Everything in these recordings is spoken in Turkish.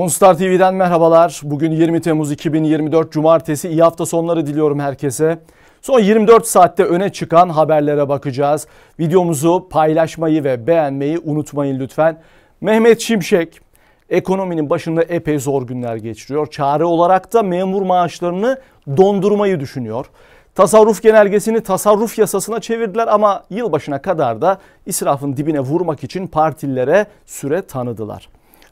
Monster TV'den merhabalar. Bugün 20 Temmuz 2024 Cumartesi. İyi hafta sonları diliyorum herkese. Son 24 saatte öne çıkan haberlere bakacağız. Videomuzu paylaşmayı ve beğenmeyi unutmayın lütfen. Mehmet Şimşek ekonominin başında epey zor günler geçiriyor. Çare olarak da memur maaşlarını dondurmayı düşünüyor. Tasarruf genelgesini tasarruf yasasına çevirdiler ama yılbaşına kadar da israfın dibine vurmak için partilere süre tanıdılar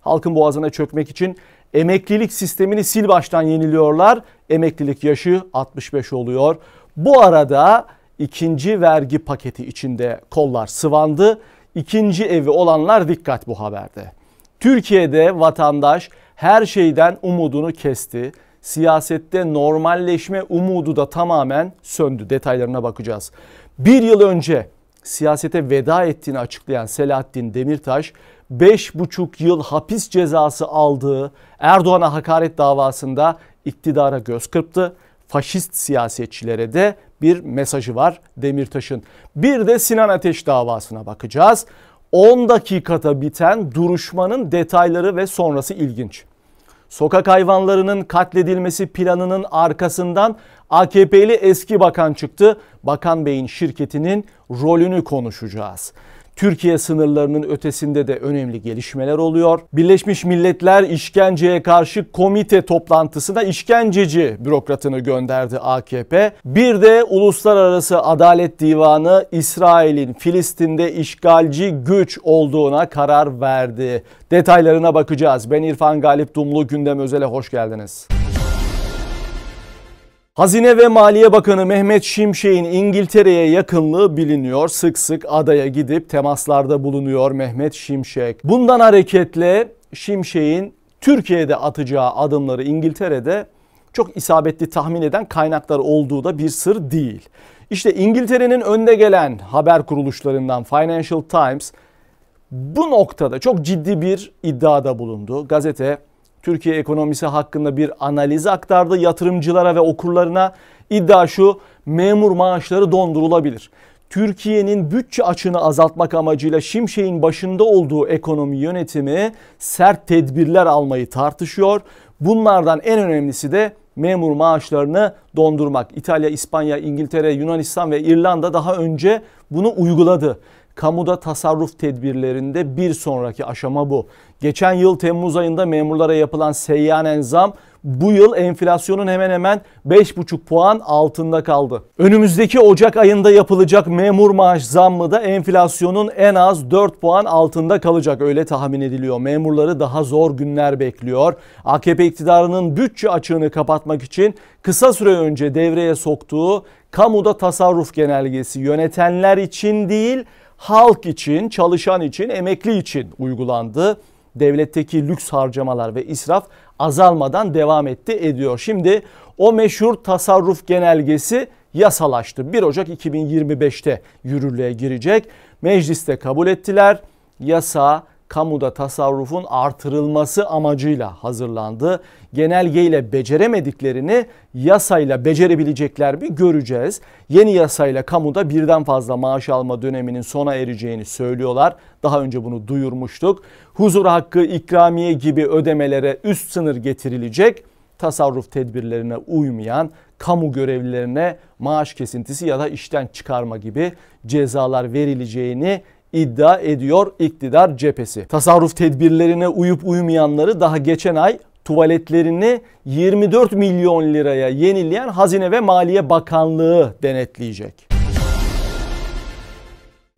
halkın boğazına çökmek için emeklilik sistemini sil baştan yeniliyorlar. Emeklilik yaşı 65 oluyor. Bu arada ikinci vergi paketi içinde kollar sıvandı. İkinci evi olanlar dikkat bu haberde. Türkiye'de vatandaş her şeyden umudunu kesti. Siyasette normalleşme umudu da tamamen söndü. Detaylarına bakacağız. Bir yıl önce siyasete veda ettiğini açıklayan Selahattin Demirtaş 5,5 yıl hapis cezası aldığı Erdoğan'a hakaret davasında iktidara göz kırptı. Faşist siyasetçilere de bir mesajı var Demirtaş'ın. Bir de Sinan Ateş davasına bakacağız. 10 dakikada biten duruşmanın detayları ve sonrası ilginç. Sokak hayvanlarının katledilmesi planının arkasından AKP'li eski bakan çıktı. Bakan Bey'in şirketinin rolünü konuşacağız. Türkiye sınırlarının ötesinde de önemli gelişmeler oluyor. Birleşmiş Milletler işkenceye karşı komite toplantısına işkenceci bürokratını gönderdi AKP. Bir de Uluslararası Adalet Divanı İsrail'in Filistin'de işgalci güç olduğuna karar verdi. Detaylarına bakacağız. Ben İrfan Galip Dumlu gündem özele hoş geldiniz. Hazine ve Maliye Bakanı Mehmet Şimşek'in İngiltere'ye yakınlığı biliniyor. Sık sık adaya gidip temaslarda bulunuyor Mehmet Şimşek. Bundan hareketle Şimşek'in Türkiye'de atacağı adımları İngiltere'de çok isabetli tahmin eden kaynaklar olduğu da bir sır değil. İşte İngiltere'nin önde gelen haber kuruluşlarından Financial Times bu noktada çok ciddi bir iddiada bulundu. Gazete Türkiye ekonomisi hakkında bir analiz aktardı yatırımcılara ve okurlarına. iddia şu memur maaşları dondurulabilir. Türkiye'nin bütçe açını azaltmak amacıyla Şimşek'in başında olduğu ekonomi yönetimi sert tedbirler almayı tartışıyor. Bunlardan en önemlisi de memur maaşlarını dondurmak. İtalya, İspanya, İngiltere, Yunanistan ve İrlanda daha önce bunu uyguladı. Kamuda tasarruf tedbirlerinde bir sonraki aşama bu. Geçen yıl Temmuz ayında memurlara yapılan seyyanen zam bu yıl enflasyonun hemen hemen 5,5 puan altında kaldı. Önümüzdeki Ocak ayında yapılacak memur maaş zammı da enflasyonun en az 4 puan altında kalacak öyle tahmin ediliyor. Memurları daha zor günler bekliyor. AKP iktidarının bütçe açığını kapatmak için kısa süre önce devreye soktuğu kamuda tasarruf genelgesi yönetenler için değil halk için, çalışan için, emekli için uygulandı devletteki lüks harcamalar ve israf azalmadan devam etti ediyor. Şimdi o meşhur tasarruf genelgesi yasalaştı. 1 Ocak 2025'te yürürlüğe girecek. Mecliste kabul ettiler. Yasa kamuda tasarrufun artırılması amacıyla hazırlandı. Genelgeyle beceremediklerini yasayla becerebilecekler mi göreceğiz. Yeni yasayla kamuda birden fazla maaş alma döneminin sona ereceğini söylüyorlar. Daha önce bunu duyurmuştuk. Huzur hakkı, ikramiye gibi ödemelere üst sınır getirilecek tasarruf tedbirlerine uymayan kamu görevlilerine maaş kesintisi ya da işten çıkarma gibi cezalar verileceğini iddia ediyor iktidar cephesi. Tasarruf tedbirlerine uyup uymayanları daha geçen ay tuvaletlerini 24 milyon liraya yenileyen Hazine ve Maliye Bakanlığı denetleyecek.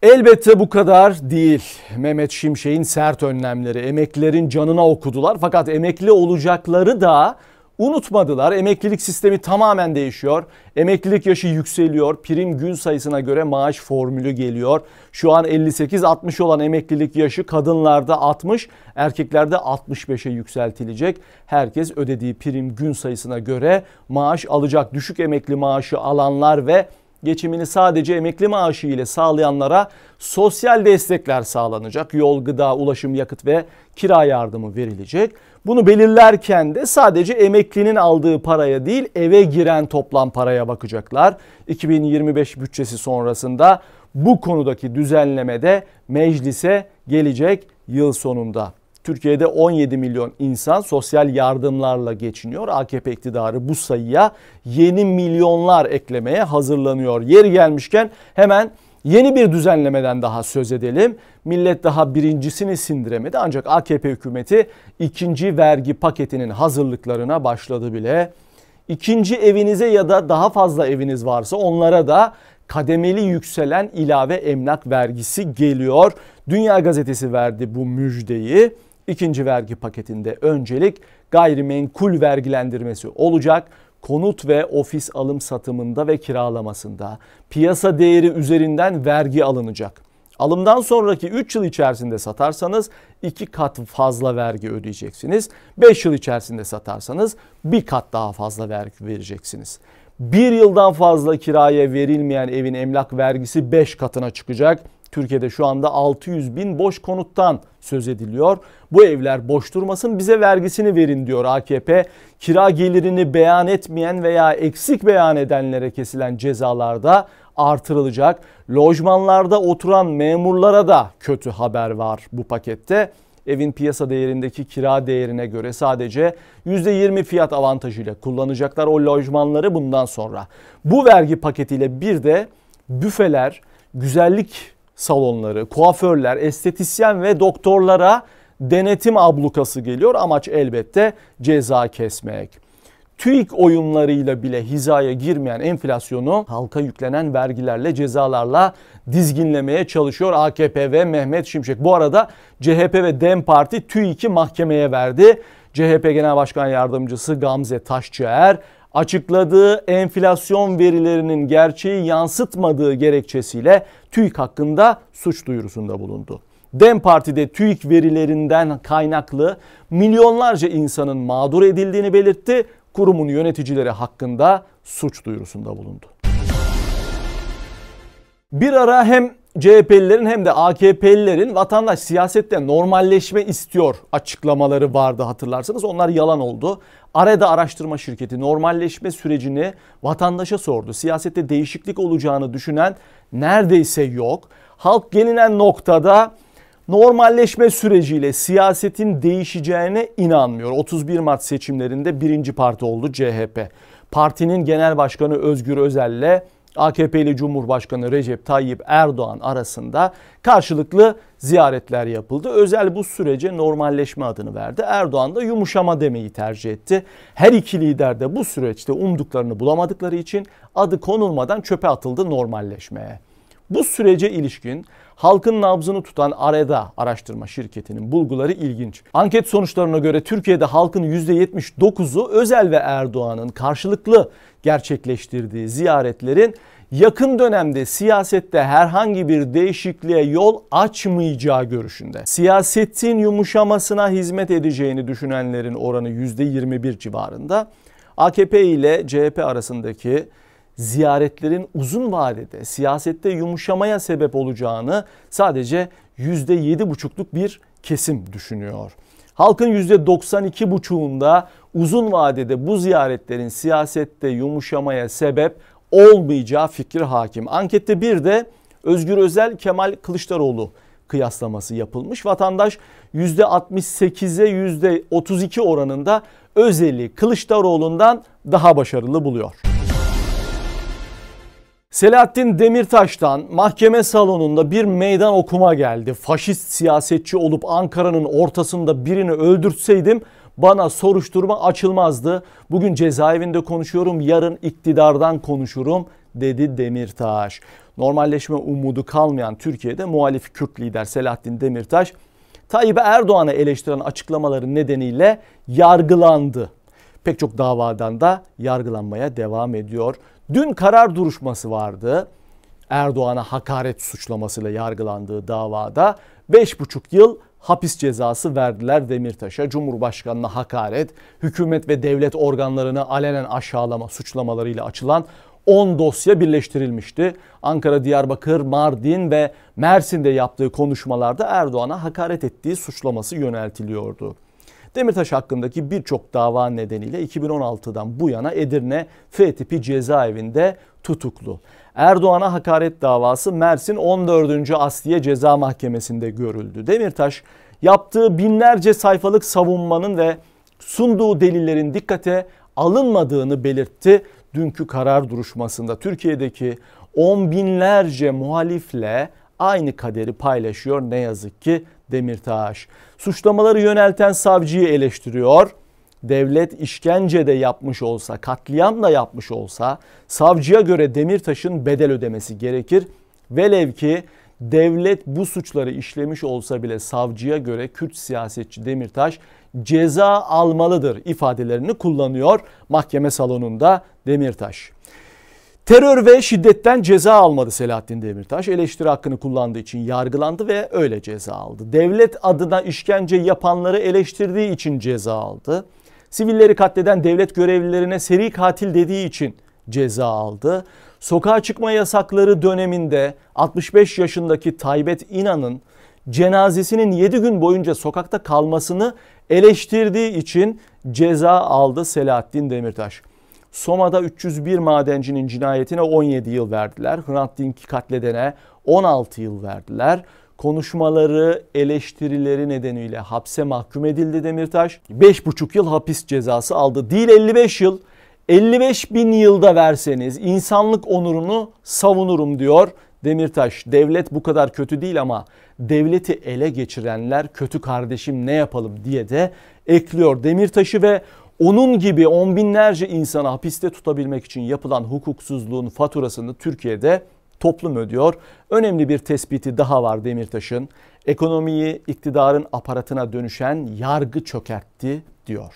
Elbette bu kadar değil. Mehmet Şimşek'in sert önlemleri emeklilerin canına okudular fakat emekli olacakları da Unutmadılar. Emeklilik sistemi tamamen değişiyor. Emeklilik yaşı yükseliyor. Prim gün sayısına göre maaş formülü geliyor. Şu an 58-60 olan emeklilik yaşı kadınlarda 60, erkeklerde 65'e yükseltilecek. Herkes ödediği prim gün sayısına göre maaş alacak. Düşük emekli maaşı alanlar ve geçimini sadece emekli maaşı ile sağlayanlara sosyal destekler sağlanacak. Yol, gıda, ulaşım, yakıt ve kira yardımı verilecek. Bunu belirlerken de sadece emeklinin aldığı paraya değil eve giren toplam paraya bakacaklar. 2025 bütçesi sonrasında bu konudaki düzenleme de meclise gelecek yıl sonunda. Türkiye'de 17 milyon insan sosyal yardımlarla geçiniyor. AKP iktidarı bu sayıya yeni milyonlar eklemeye hazırlanıyor. Yeri gelmişken hemen Yeni bir düzenlemeden daha söz edelim. Millet daha birincisini sindiremedi ancak AKP hükümeti ikinci vergi paketinin hazırlıklarına başladı bile. İkinci evinize ya da daha fazla eviniz varsa onlara da kademeli yükselen ilave emlak vergisi geliyor. Dünya Gazetesi verdi bu müjdeyi. İkinci vergi paketinde öncelik gayrimenkul vergilendirmesi olacak. Konut ve ofis alım satımında ve kiralamasında piyasa değeri üzerinden vergi alınacak. Alımdan sonraki 3 yıl içerisinde satarsanız 2 kat fazla vergi ödeyeceksiniz. 5 yıl içerisinde satarsanız 1 kat daha fazla vergi vereceksiniz. 1 yıldan fazla kiraya verilmeyen evin emlak vergisi 5 katına çıkacak. Türkiye'de şu anda 600 bin boş konuttan söz ediliyor. Bu evler boş durmasın bize vergisini verin diyor AKP. Kira gelirini beyan etmeyen veya eksik beyan edenlere kesilen cezalarda artırılacak. Lojmanlarda oturan memurlara da kötü haber var bu pakette. Evin piyasa değerindeki kira değerine göre sadece %20 fiyat avantajıyla kullanacaklar o lojmanları bundan sonra. Bu vergi paketiyle bir de büfeler, güzellik salonları, kuaförler, estetisyen ve doktorlara denetim ablukası geliyor. Amaç elbette ceza kesmek. TÜİK oyunlarıyla bile hizaya girmeyen enflasyonu halka yüklenen vergilerle cezalarla dizginlemeye çalışıyor AKP ve Mehmet Şimşek. Bu arada CHP ve DEM Parti TÜİK'i mahkemeye verdi. CHP Genel Başkan Yardımcısı Gamze Taşçıer açıkladığı enflasyon verilerinin gerçeği yansıtmadığı gerekçesiyle TÜİK hakkında suç duyurusunda bulundu. DEM Parti'de TÜİK verilerinden kaynaklı milyonlarca insanın mağdur edildiğini belirtti. Kurumun yöneticileri hakkında suç duyurusunda bulundu. Bir ara hem CHP'lilerin hem de AKP'lilerin vatandaş siyasette normalleşme istiyor açıklamaları vardı hatırlarsanız. Onlar yalan oldu. Arada araştırma şirketi normalleşme sürecini vatandaşa sordu. Siyasette değişiklik olacağını düşünen neredeyse yok. Halk gelinen noktada normalleşme süreciyle siyasetin değişeceğine inanmıyor. 31 Mart seçimlerinde birinci parti oldu CHP. Partinin genel başkanı Özgür Özel'le AKP'li Cumhurbaşkanı Recep Tayyip Erdoğan arasında karşılıklı ziyaretler yapıldı. Özel bu sürece normalleşme adını verdi. Erdoğan da yumuşama demeyi tercih etti. Her iki lider de bu süreçte umduklarını bulamadıkları için adı konulmadan çöpe atıldı normalleşmeye. Bu sürece ilişkin halkın nabzını tutan AREDA araştırma şirketinin bulguları ilginç. Anket sonuçlarına göre Türkiye'de halkın %79'u Özel ve Erdoğan'ın karşılıklı gerçekleştirdiği ziyaretlerin yakın dönemde siyasette herhangi bir değişikliğe yol açmayacağı görüşünde. Siyasetin yumuşamasına hizmet edeceğini düşünenlerin oranı %21 civarında. AKP ile CHP arasındaki ziyaretlerin uzun vadede siyasette yumuşamaya sebep olacağını sadece %7,5'luk bir kesim düşünüyor. Halkın %92,5'unda uzun vadede bu ziyaretlerin siyasette yumuşamaya sebep olmayacağı fikri hakim. Ankette bir de Özgür Özel Kemal Kılıçdaroğlu kıyaslaması yapılmış. Vatandaş %68'e %32 oranında Özel'i Kılıçdaroğlu'ndan daha başarılı buluyor. Selahattin Demirtaş'tan mahkeme salonunda bir meydan okuma geldi. Faşist siyasetçi olup Ankara'nın ortasında birini öldürtseydim bana soruşturma açılmazdı. Bugün cezaevinde konuşuyorum, yarın iktidardan konuşurum dedi Demirtaş. Normalleşme umudu kalmayan Türkiye'de muhalif Kürt lider Selahattin Demirtaş Tayyip Erdoğan'ı eleştiren açıklamaları nedeniyle yargılandı. Pek çok davadan da yargılanmaya devam ediyor. Dün karar duruşması vardı. Erdoğan'a hakaret suçlamasıyla yargılandığı davada 5,5 yıl hapis cezası verdiler Demirtaş'a. Cumhurbaşkanına hakaret, hükümet ve devlet organlarını alenen aşağılama suçlamalarıyla açılan 10 dosya birleştirilmişti. Ankara, Diyarbakır, Mardin ve Mersin'de yaptığı konuşmalarda Erdoğan'a hakaret ettiği suçlaması yöneltiliyordu. Demirtaş hakkındaki birçok dava nedeniyle 2016'dan bu yana Edirne F tipi cezaevinde tutuklu. Erdoğan'a hakaret davası Mersin 14. Asliye Ceza Mahkemesi'nde görüldü. Demirtaş yaptığı binlerce sayfalık savunmanın ve sunduğu delillerin dikkate alınmadığını belirtti dünkü karar duruşmasında. Türkiye'deki on binlerce muhalifle aynı kaderi paylaşıyor ne yazık ki Demirtaş. Suçlamaları yönelten savcıyı eleştiriyor. Devlet işkence de yapmış olsa, katliam da yapmış olsa savcıya göre Demirtaş'ın bedel ödemesi gerekir. Velev ki devlet bu suçları işlemiş olsa bile savcıya göre Kürt siyasetçi Demirtaş ceza almalıdır ifadelerini kullanıyor mahkeme salonunda Demirtaş. Terör ve şiddetten ceza almadı Selahattin Demirtaş. Eleştiri hakkını kullandığı için yargılandı ve öyle ceza aldı. Devlet adına işkence yapanları eleştirdiği için ceza aldı. Sivilleri katleden devlet görevlilerine seri katil dediği için ceza aldı. Sokağa çıkma yasakları döneminde 65 yaşındaki Taybet İnan'ın cenazesinin 7 gün boyunca sokakta kalmasını eleştirdiği için ceza aldı Selahattin Demirtaş. Soma'da 301 madencinin cinayetine 17 yıl verdiler. Hrant Dink'i katledene 16 yıl verdiler. Konuşmaları, eleştirileri nedeniyle hapse mahkum edildi Demirtaş. 5,5 yıl hapis cezası aldı. Değil 55 yıl. 55 bin yılda verseniz insanlık onurunu savunurum diyor Demirtaş. Devlet bu kadar kötü değil ama devleti ele geçirenler kötü kardeşim ne yapalım diye de ekliyor Demirtaş'ı ve onun gibi on binlerce insanı hapiste tutabilmek için yapılan hukuksuzluğun faturasını Türkiye'de toplum ödüyor. Önemli bir tespiti daha var Demirtaş'ın. Ekonomiyi iktidarın aparatına dönüşen yargı çökertti diyor.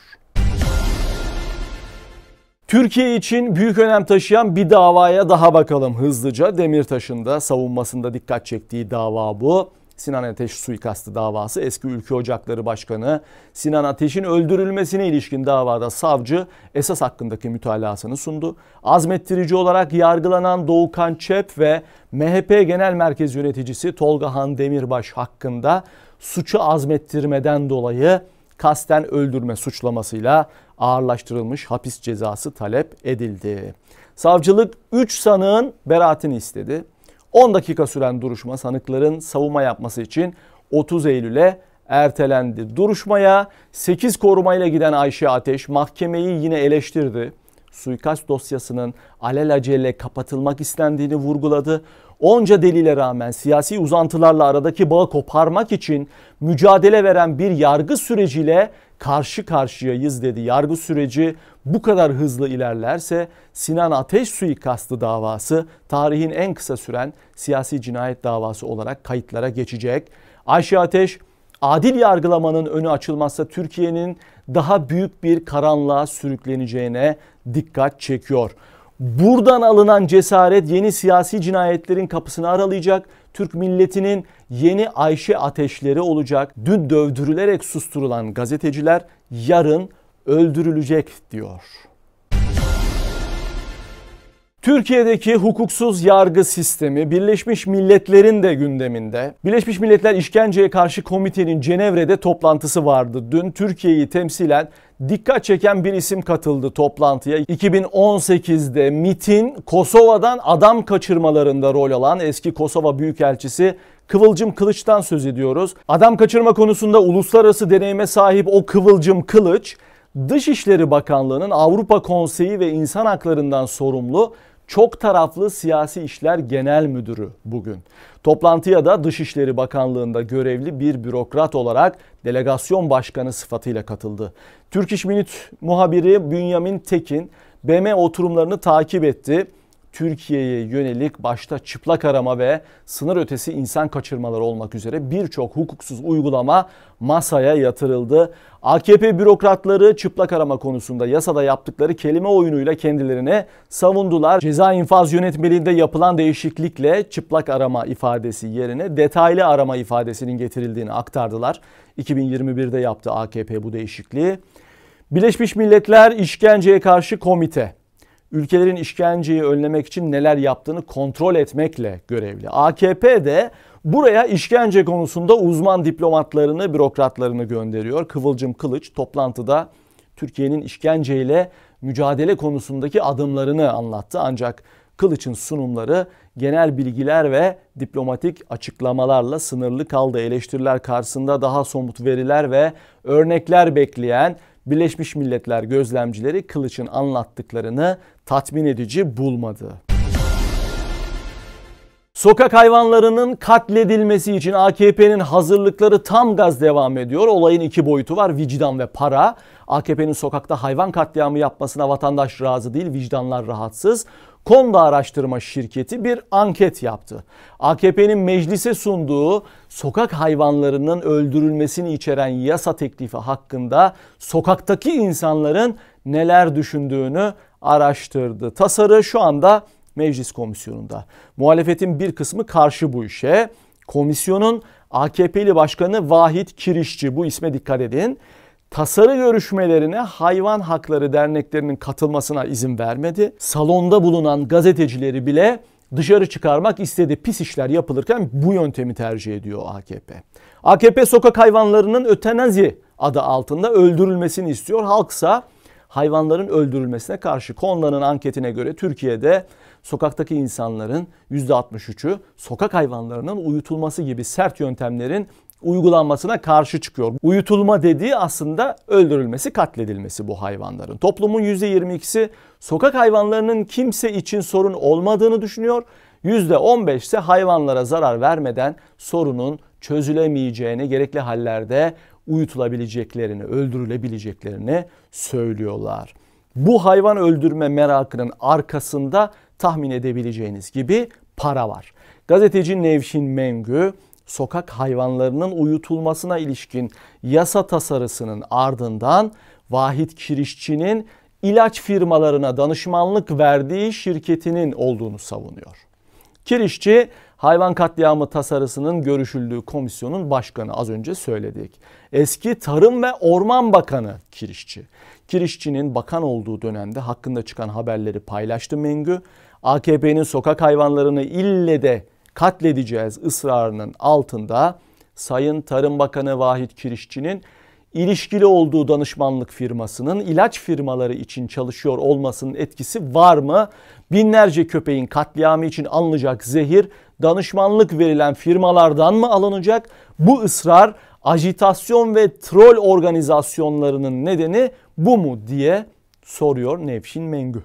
Türkiye için büyük önem taşıyan bir davaya daha bakalım hızlıca. Demirtaş'ın da savunmasında dikkat çektiği dava bu. Sinan Ateş suikastı davası eski Ülke Ocakları Başkanı Sinan Ateş'in öldürülmesine ilişkin davada savcı esas hakkındaki mütalasını sundu. Azmettirici olarak yargılanan Doğukan Çep ve MHP Genel Merkez Yöneticisi Tolga Han Demirbaş hakkında suçu azmettirmeden dolayı kasten öldürme suçlamasıyla ağırlaştırılmış hapis cezası talep edildi. Savcılık 3 sanığın beraatini istedi. 10 dakika süren duruşma sanıkların savunma yapması için 30 Eylül'e ertelendi. Duruşmaya 8 korumayla giden Ayşe Ateş mahkemeyi yine eleştirdi. Suikast dosyasının alelacele kapatılmak istendiğini vurguladı onca delile rağmen siyasi uzantılarla aradaki bağı koparmak için mücadele veren bir yargı süreciyle karşı karşıyayız dedi. Yargı süreci bu kadar hızlı ilerlerse Sinan Ateş suikastı davası tarihin en kısa süren siyasi cinayet davası olarak kayıtlara geçecek. Ayşe Ateş adil yargılamanın önü açılmazsa Türkiye'nin daha büyük bir karanlığa sürükleneceğine dikkat çekiyor. Buradan alınan cesaret yeni siyasi cinayetlerin kapısını aralayacak. Türk milletinin yeni Ayşe ateşleri olacak. Dün dövdürülerek susturulan gazeteciler yarın öldürülecek diyor. Türkiye'deki hukuksuz yargı sistemi Birleşmiş Milletler'in de gündeminde. Birleşmiş Milletler İşkenceye Karşı Komitenin Cenevre'de toplantısı vardı. Dün Türkiye'yi temsilen dikkat çeken bir isim katıldı toplantıya. 2018'de MIT'in Kosova'dan adam kaçırmalarında rol alan eski Kosova Büyükelçisi Kıvılcım Kılıç'tan söz ediyoruz. Adam kaçırma konusunda uluslararası deneyime sahip o Kıvılcım Kılıç, Dışişleri Bakanlığı'nın Avrupa Konseyi ve İnsan Haklarından sorumlu çok taraflı siyasi işler genel müdürü bugün. Toplantıya da Dışişleri Bakanlığı'nda görevli bir bürokrat olarak delegasyon başkanı sıfatıyla katıldı. Türk İş Minit muhabiri Bünyamin Tekin BM oturumlarını takip etti. Türkiye'ye yönelik başta çıplak arama ve sınır ötesi insan kaçırmaları olmak üzere birçok hukuksuz uygulama masaya yatırıldı. AKP bürokratları çıplak arama konusunda yasada yaptıkları kelime oyunuyla kendilerini savundular. Ceza infaz yönetmeliğinde yapılan değişiklikle çıplak arama ifadesi yerine detaylı arama ifadesinin getirildiğini aktardılar. 2021'de yaptı AKP bu değişikliği. Birleşmiş Milletler İşkenceye Karşı Komite ülkelerin işkenceyi önlemek için neler yaptığını kontrol etmekle görevli. AKP de buraya işkence konusunda uzman diplomatlarını, bürokratlarını gönderiyor. Kıvılcım Kılıç toplantıda Türkiye'nin işkenceyle mücadele konusundaki adımlarını anlattı. Ancak Kılıç'ın sunumları genel bilgiler ve diplomatik açıklamalarla sınırlı kaldı. Eleştiriler karşısında daha somut veriler ve örnekler bekleyen Birleşmiş Milletler gözlemcileri Kılıç'ın anlattıklarını tatmin edici bulmadı. Sokak hayvanlarının katledilmesi için AKP'nin hazırlıkları tam gaz devam ediyor. Olayın iki boyutu var vicdan ve para. AKP'nin sokakta hayvan katliamı yapmasına vatandaş razı değil vicdanlar rahatsız. Konda Araştırma Şirketi bir anket yaptı. AKP'nin meclise sunduğu sokak hayvanlarının öldürülmesini içeren yasa teklifi hakkında sokaktaki insanların neler düşündüğünü araştırdı. Tasarı şu anda meclis komisyonunda. Muhalefetin bir kısmı karşı bu işe. Komisyonun AKP'li başkanı Vahit Kirişçi bu isme dikkat edin. Tasarı görüşmelerine hayvan hakları derneklerinin katılmasına izin vermedi. Salonda bulunan gazetecileri bile dışarı çıkarmak istedi. Pis işler yapılırken bu yöntemi tercih ediyor AKP. AKP sokak hayvanlarının ötenazi adı altında öldürülmesini istiyor. Halksa hayvanların öldürülmesine karşı Konlan'ın anketine göre Türkiye'de sokaktaki insanların %63'ü sokak hayvanlarının uyutulması gibi sert yöntemlerin uygulanmasına karşı çıkıyor. Uyutulma dediği aslında öldürülmesi, katledilmesi bu hayvanların. Toplumun %22'si sokak hayvanlarının kimse için sorun olmadığını düşünüyor. %15 ise hayvanlara zarar vermeden sorunun çözülemeyeceğini gerekli hallerde uyutulabileceklerini, öldürülebileceklerini söylüyorlar. Bu hayvan öldürme merakının arkasında tahmin edebileceğiniz gibi para var. Gazeteci Nevşin Mengü sokak hayvanlarının uyutulmasına ilişkin yasa tasarısının ardından Vahit Kirişçi'nin ilaç firmalarına danışmanlık verdiği şirketinin olduğunu savunuyor. Kirişçi hayvan katliamı tasarısının görüşüldüğü komisyonun başkanı az önce söyledik. Eski Tarım ve Orman Bakanı Kirişçi. Kirişçi'nin bakan olduğu dönemde hakkında çıkan haberleri paylaştı Mengü. AKP'nin sokak hayvanlarını ille de katledeceğiz ısrarının altında Sayın Tarım Bakanı Vahit Kirişçi'nin ilişkili olduğu danışmanlık firmasının ilaç firmaları için çalışıyor olmasının etkisi var mı? Binlerce köpeğin katliamı için alınacak zehir danışmanlık verilen firmalardan mı alınacak? Bu ısrar ajitasyon ve troll organizasyonlarının nedeni bu mu diye soruyor Nevşin Mengü.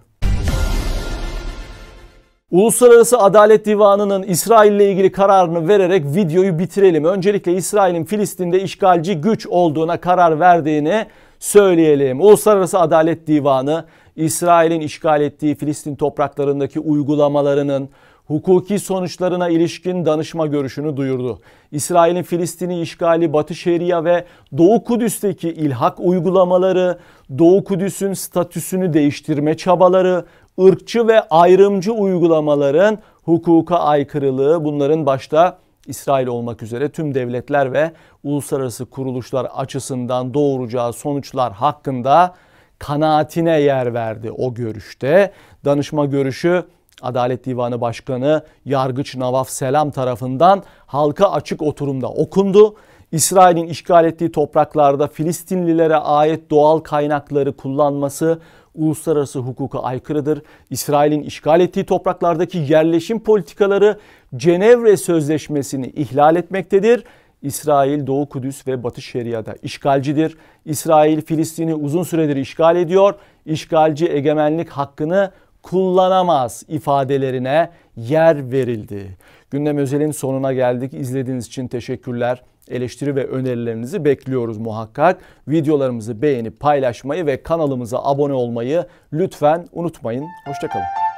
Uluslararası Adalet Divanı'nın İsrail ile ilgili kararını vererek videoyu bitirelim. Öncelikle İsrail'in Filistin'de işgalci güç olduğuna karar verdiğini söyleyelim. Uluslararası Adalet Divanı İsrail'in işgal ettiği Filistin topraklarındaki uygulamalarının hukuki sonuçlarına ilişkin danışma görüşünü duyurdu. İsrail'in Filistin'i işgali Batı Şeria ve Doğu Kudüs'teki ilhak uygulamaları, Doğu Kudüs'ün statüsünü değiştirme çabaları, ırkçı ve ayrımcı uygulamaların hukuka aykırılığı bunların başta İsrail olmak üzere tüm devletler ve uluslararası kuruluşlar açısından doğuracağı sonuçlar hakkında kanaatine yer verdi o görüşte. Danışma görüşü Adalet Divanı Başkanı Yargıç Navaf Selam tarafından halka açık oturumda okundu. İsrail'in işgal ettiği topraklarda Filistinlilere ait doğal kaynakları kullanması uluslararası hukuka aykırıdır. İsrail'in işgal ettiği topraklardaki yerleşim politikaları Cenevre Sözleşmesi'ni ihlal etmektedir. İsrail Doğu Kudüs ve Batı Şeria'da işgalcidir. İsrail Filistin'i uzun süredir işgal ediyor. İşgalci egemenlik hakkını kullanamaz ifadelerine yer verildi. Gündem özelin sonuna geldik. İzlediğiniz için teşekkürler. Eleştiri ve önerilerinizi bekliyoruz muhakkak. Videolarımızı beğenip paylaşmayı ve kanalımıza abone olmayı lütfen unutmayın. Hoşçakalın.